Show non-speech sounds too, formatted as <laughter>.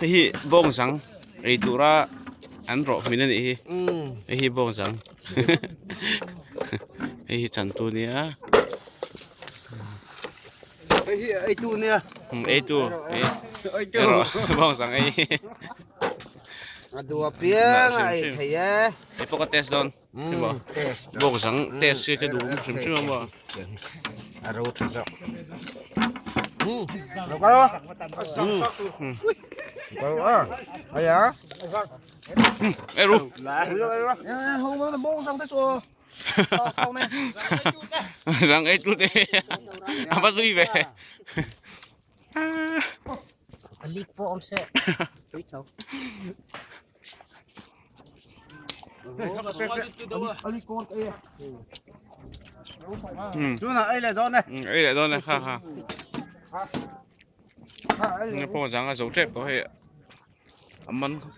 hi bong sang ei tura an ro min ani hi ei mm. hi bong sang ei <laughs> hi chan tu nia a ah. ei hi ei tu ni a ah. ei mm, tu ei tu <laughs> bong sang ei Aduh, priang ai thaya. Ai pok test don. Mm, ba. Bong sang test ke du sim sim ba. Aro tu sa. Hmm. Lo karo ờ ờ dạ sao ê ru là hôm nó bố xong cái xô rằng ấy chút đi à <laughs> <laughs> bắt duy về lít vô ông sẽ chú cháu Ừ. Chú ừ. là ấy ừ, là don này. Ấy là don này, ha ha. Nghe po rằng là dấu trẹp có hệ Ấm mắn không?